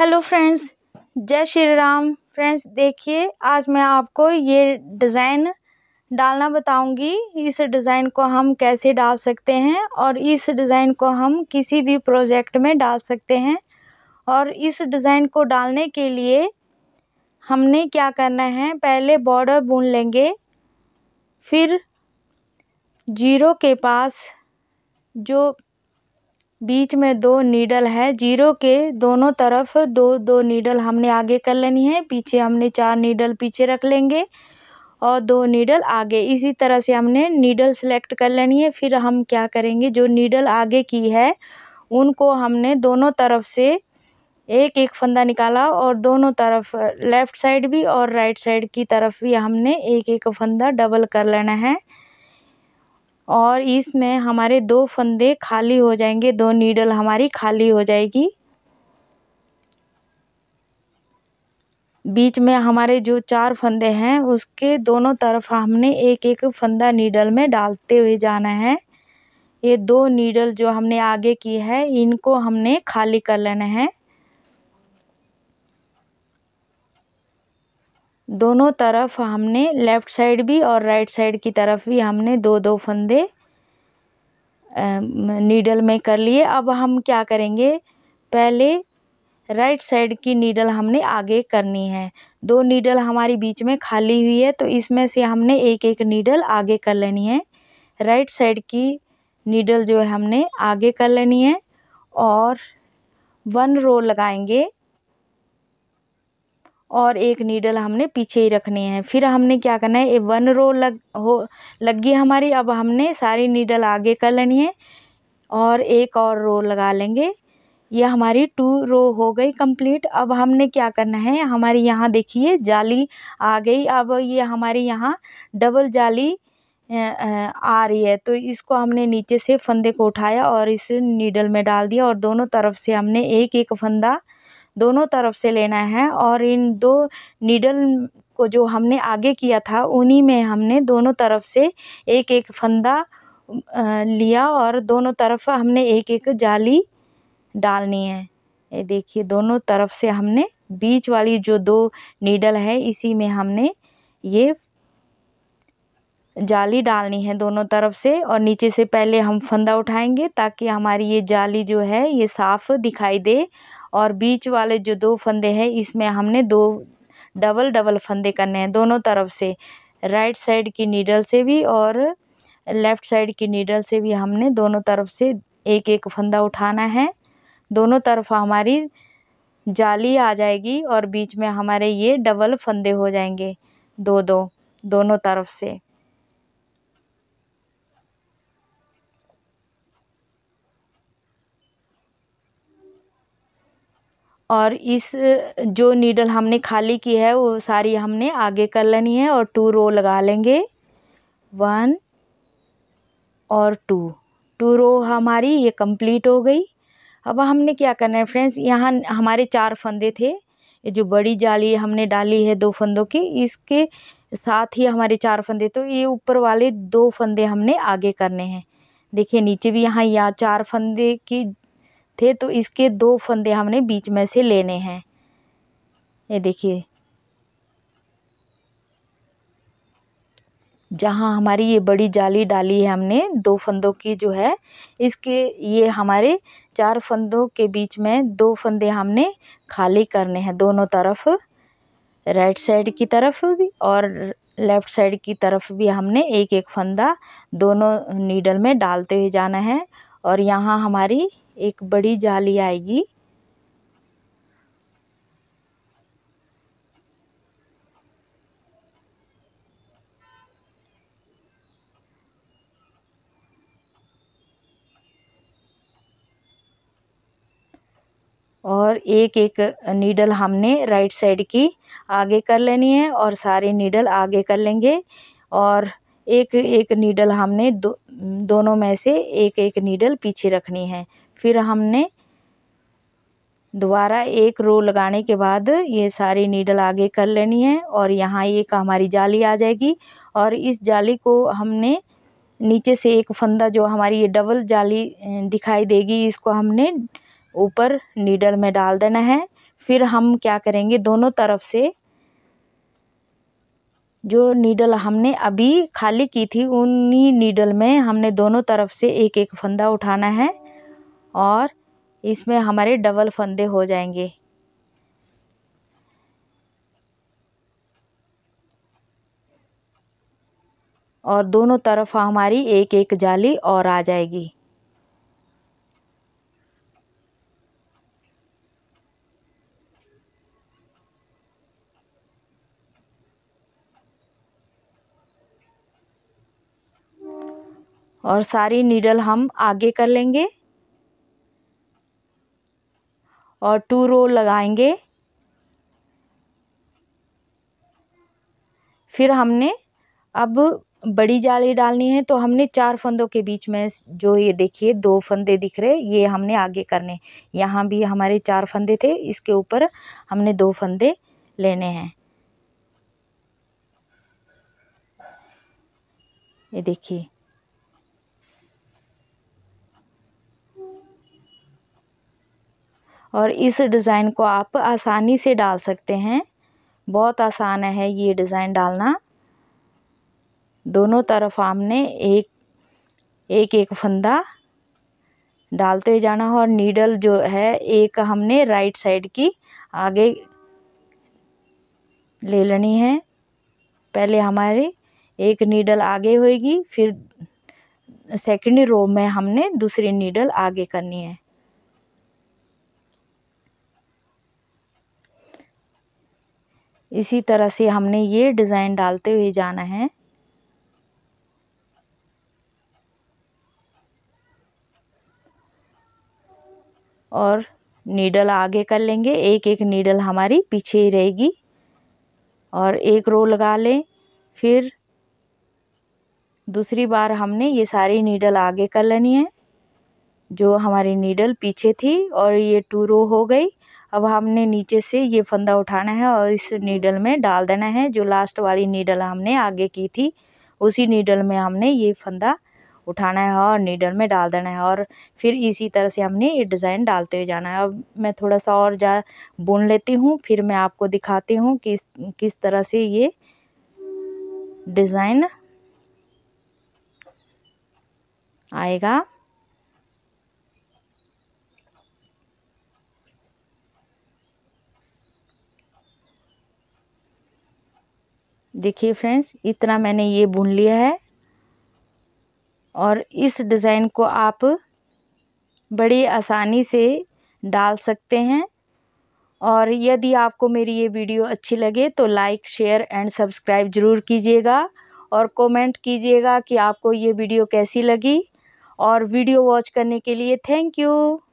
hello friends जय Shri Ram friends देखिए आज मैं आपको ये डिज़ाइन डालना बताऊंगी इस डिज़ाइन को हम कैसे डाल सकते हैं और इस डिज़ाइन को हम किसी भी प्रोजेक्ट में डाल सकते हैं और इस डिज़ाइन को डालने के लिए हमने क्या करना है पहले बॉर्डर बुन लेंगे फिर जीरो के पास जो बीच में दो नीडल है जीरो के दोनों तरफ दो दो नीडल हमने आगे कर लेनी है पीछे हमने चार नीडल पीछे रख लेंगे और दो नीडल आगे इसी तरह से हमने नीडल सेलेक्ट कर लेनी है फिर हम क्या करेंगे जो नीडल आगे की है उनको हमने दोनों तरफ से एक एक फंदा निकाला और दोनों तरफ लेफ़्ट साइड भी और राइट साइड की तरफ भी हमने एक एक फंदा डबल कर लेना है और इसमें हमारे दो फंदे खाली हो जाएंगे दो नीडल हमारी खाली हो जाएगी बीच में हमारे जो चार फंदे हैं उसके दोनों तरफ हमने एक एक फंदा नीडल में डालते हुए जाना है ये दो नीडल जो हमने आगे की है इनको हमने खाली कर लेना है दोनों तरफ हमने लेफ्ट साइड भी और राइट साइड की तरफ भी हमने दो दो फंदे नीडल में कर लिए अब हम क्या करेंगे पहले राइट साइड की नीडल हमने आगे करनी है दो नीडल हमारी बीच में खाली हुई है तो इसमें से हमने एक एक नीडल आगे कर लेनी है राइट साइड की नीडल जो है हमने आगे कर लेनी है और वन रो लगाएंगे और एक नीडल हमने पीछे ही रखनी है फिर हमने क्या करना है ये वन रो लग हो लग गई हमारी अब हमने सारी नीडल आगे कर लेनी है और एक और रो लगा लेंगे ये हमारी टू रो हो गई कंप्लीट अब हमने क्या करना है हमारी यहाँ देखिए जाली आ गई अब ये हमारी यहाँ डबल जाली आ रही है तो इसको हमने नीचे से फंदे को उठाया और इस नीडल में डाल दिया और दोनों तरफ से हमने एक एक फंदा दोनों तरफ से लेना है और इन दो नीडल को जो हमने आगे किया था उन्हीं में हमने दोनों तरफ से एक एक फंदा लिया और दोनों तरफ हमने एक एक जाली डालनी है ये देखिए दोनों तरफ से हमने बीच वाली जो दो नीडल है इसी में हमने ये जाली डालनी है दोनों तरफ से और नीचे से पहले हम फंदा उठाएंगे ताकि हमारी ये जाली जो है ये साफ़ दिखाई दे और बीच वाले जो दो फंदे हैं इसमें हमने दो डबल डबल फंदे करने हैं दोनों तरफ से राइट साइड की नीडल से भी और लेफ़्ट साइड की नीडल से भी हमने दोनों तरफ से एक एक फंदा उठाना है दोनों तरफ हमारी जाली आ जाएगी और बीच में हमारे ये डबल फंदे हो जाएंगे दो दो दोनों तरफ से और इस जो नीडल हमने खाली की है वो सारी हमने आगे कर लेनी है और टू रो लगा लेंगे वन और टू टू रो हमारी ये कंप्लीट हो गई अब हमने क्या करना है फ्रेंड्स यहाँ हमारे चार फंदे थे ये जो बड़ी जाली हमने डाली है दो फंदों की इसके साथ ही हमारे चार फंदे तो ये ऊपर वाले दो फंदे हमने आगे करने हैं देखिए नीचे भी यहाँ या चार फंदे की थे तो इसके दो फंदे हमने बीच में से लेने हैं ये देखिए जहाँ हमारी ये बड़ी जाली डाली है हमने दो फंदों की जो है इसके ये हमारे चार फंदों के बीच में दो फंदे हमने खाली करने हैं दोनों तरफ राइट साइड की तरफ भी और लेफ़्ट साइड की तरफ भी हमने एक एक फंदा दोनों नीडल में डालते हुए जाना है और यहाँ हमारी एक बड़ी जाली आएगी और एक एक नीडल हमने राइट साइड की आगे कर लेनी है और सारे नीडल आगे कर लेंगे और एक एक नीडल हमने दो दोनों में से एक एक नीडल पीछे रखनी है फिर हमने दोबारा एक रो लगाने के बाद ये सारी नीडल आगे कर लेनी है और यहाँ एक हमारी जाली आ जाएगी और इस जाली को हमने नीचे से एक फंदा जो हमारी ये डबल जाली दिखाई देगी इसको हमने ऊपर नीडल में डाल देना है फिर हम क्या करेंगे दोनों तरफ से जो नीडल हमने अभी खाली की थी उन्हीं नीडल में हमने दोनों तरफ से एक एक फंदा उठाना है और इसमें हमारे डबल फंदे हो जाएंगे और दोनों तरफ हमारी एक एक जाली और आ जाएगी और सारी नीडल हम आगे कर लेंगे और टू रो लगाएंगे फिर हमने अब बड़ी जाली डालनी है तो हमने चार फंदों के बीच में जो ये देखिए दो फंदे दिख रहे ये हमने आगे करने यहाँ भी हमारे चार फंदे थे इसके ऊपर हमने दो फंदे लेने हैं ये देखिए और इस डिज़ाइन को आप आसानी से डाल सकते हैं बहुत आसान है ये डिज़ाइन डालना दोनों तरफ हमने एक एक एक फंदा डालते जाना और नीडल जो है एक हमने राइट साइड की आगे ले लेनी है पहले हमारी एक नीडल आगे होएगी फिर सेकंड रो में हमने दूसरी नीडल आगे करनी है इसी तरह से हमने ये डिज़ाइन डालते हुए जाना है और नीडल आगे कर लेंगे एक एक नीडल हमारी पीछे ही रहेगी और एक रो लगा लें फिर दूसरी बार हमने ये सारी नीडल आगे कर लेनी है जो हमारी नीडल पीछे थी और ये टू रो हो गई अब हमने नीचे से ये फंदा उठाना है और इस नीडल में डाल देना है जो लास्ट वाली नीडल हमने आगे की थी उसी नीडल में हमने ये फंदा उठाना है और नीडल में डाल देना है और फिर इसी तरह से हमने ये डिज़ाइन डालते हुए जाना है अब मैं थोड़ा सा और जा बुन लेती हूँ फिर मैं आपको दिखाती हूँ किस किस तरह से ये डिज़ाइन आएगा देखिए फ्रेंड्स इतना मैंने ये बुन लिया है और इस डिज़ाइन को आप बड़ी आसानी से डाल सकते हैं और यदि आपको मेरी ये वीडियो अच्छी लगे तो लाइक शेयर एंड सब्सक्राइब ज़रूर कीजिएगा और कमेंट कीजिएगा कि आपको ये वीडियो कैसी लगी और वीडियो वॉच करने के लिए थैंक यू